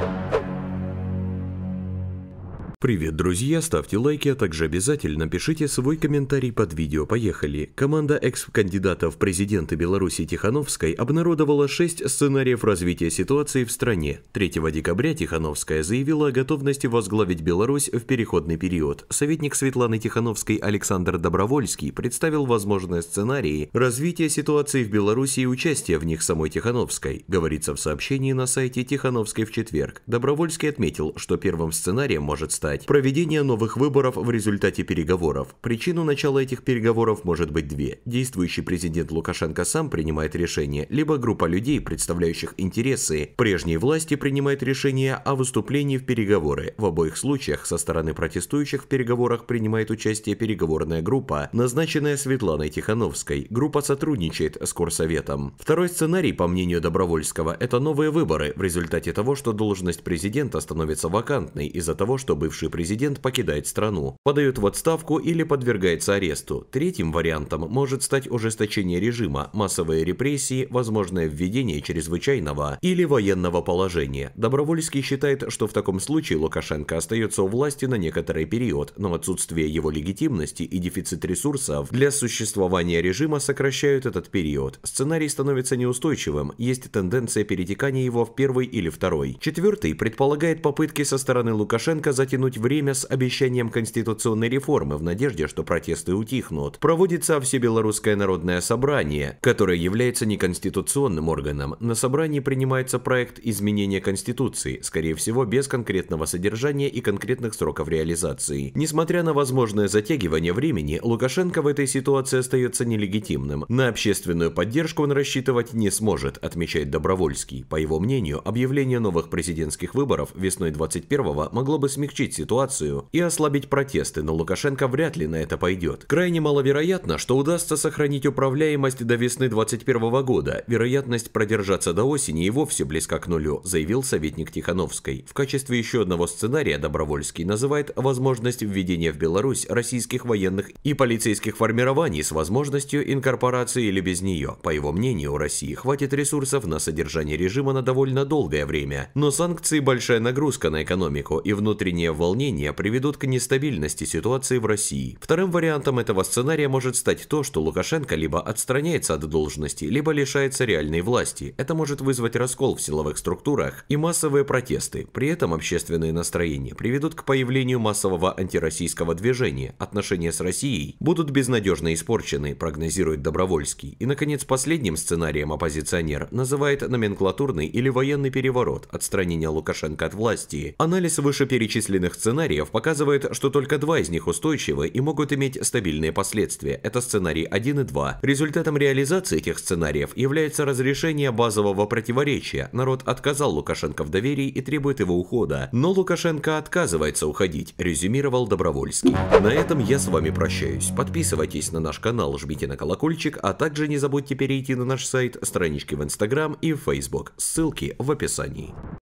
you Привет, друзья! Ставьте лайки, а также обязательно пишите свой комментарий под видео. Поехали! Команда экс-кандидата в президенты Беларуси Тихановской обнародовала 6 сценариев развития ситуации в стране. 3 декабря Тихановская заявила о готовности возглавить Беларусь в переходный период. Советник Светланы Тихановской Александр Добровольский представил возможные сценарии развития ситуации в Беларуси и участия в них самой Тихановской, говорится в сообщении на сайте Тихановской в четверг. Добровольский отметил, что первым сценарием может стать признать проведение новых выборов в результате переговоров. Причину начала этих переговоров может быть две. Действующий президент Лукашенко сам принимает решение, либо группа людей, представляющих интересы прежней власти, принимает решение о выступлении в переговоры. В обоих случаях со стороны протестующих в переговорах принимает участие переговорная группа, назначенная Светланой Тихановской. Группа сотрудничает с Корсоветом. Второй сценарий, по мнению Добровольского, это новые выборы в результате того, что должность президента становится вакантной из-за того, что бывший бывший президент покидает страну, подает в отставку или подвергается аресту. Третьим вариантом может стать ужесточение режима, массовые репрессии, возможное введение чрезвычайного или военного положения. Добровольский считает, что в таком случае Лукашенко остается у власти на некоторый период, но отсутствие его легитимности и дефицит ресурсов для существования режима сокращают этот период. Сценарий становится неустойчивым, есть тенденция перетекания его в первый или второй. Четвертый предполагает попытки со стороны Лукашенко затянуть тянуть время с обещанием конституционной реформы в надежде, что протесты утихнут, проводится Всебелорусское народное собрание, которое является неконституционным органом. На собрании принимается проект изменения Конституции, скорее всего, без конкретного содержания и конкретных сроков реализации. Несмотря на возможное затягивание времени, Лукашенко в этой ситуации остается нелегитимным. На общественную поддержку он рассчитывать не сможет, отмечает Добровольский. По его мнению, объявление новых президентских выборов весной 21-го могло бы смягчить разрулить ситуацию и ослабить протесты, но Лукашенко вряд ли на это пойдет. Крайне маловероятно, что удастся сохранить управляемость до весны 2021 года. Вероятность продержаться до осени и вовсе близка к нулю, заявил советник Тихановской. В качестве еще одного сценария Добровольский называет возможность введения в Беларусь российских военных и полицейских формирований с возможностью инкорпорации или без нее. По его мнению, у России хватит ресурсов на содержание режима на довольно долгое время, но санкции – большая нагрузка на экономику и внутреннее волнения приведут к нестабильности ситуации в России. Вторым вариантом этого сценария может стать то, что Лукашенко либо отстраняется от должности, либо лишается реальной власти. Это может вызвать раскол в силовых структурах и массовые протесты. При этом общественные настроения приведут к появлению массового антироссийского движения. Отношения с Россией будут безнадежно испорчены, прогнозирует Добровольский. И, наконец, последним сценарием оппозиционер называет номенклатурный или военный переворот, отстранение Лукашенко от власти. Анализ вышеперечисленных возможных сценариев показывает, что только два из них устойчивы и могут иметь стабильные последствия. Это сценарий 1 и 2. Результатом реализации этих сценариев является разрешение базового противоречия. Народ отказал Лукашенко в доверии и требует его ухода. Но Лукашенко отказывается уходить, резюмировал Добровольский. На этом я с вами прощаюсь. Подписывайтесь на наш канал, жмите на колокольчик, а также не забудьте перейти на наш сайт, странички в Инстаграм и в Facebook. Ссылки в описании.